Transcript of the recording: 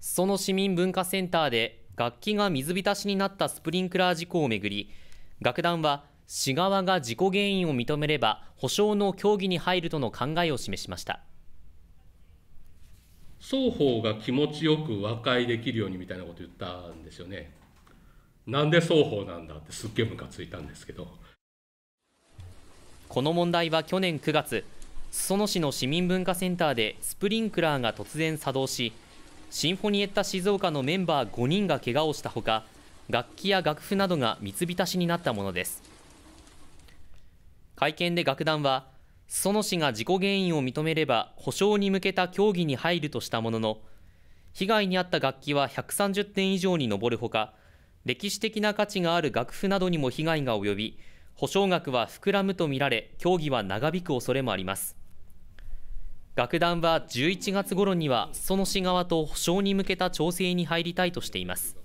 裾野市民文化センターで楽器が水浸しになったスプリンクラー事故をめぐり楽団は市側が事故原因を認めれば補償の協議に入るとの考えを示しました双方が気持ちよく和解できるようにみたいなこと言ったんですよねなんで双方なんだってすっげえムカついたんですけどこの問題は去年9月裾野市の市民文化センターでスプリンクラーが突然作動しシンフォニエッタ静岡のメンバー5人が怪我をしたほか楽器や楽譜などが三つ浸しになったものです会見で楽団は裾野市が事故原因を認めれば補償に向けた協議に入るとしたものの被害に遭った楽器は130点以上に上るほか歴史的な価値がある楽譜などにも被害が及び補償額は膨らむとみられ協議は長引く恐れもあります楽団は11月頃には裾野市側と補償に向けた調整に入りたいとしています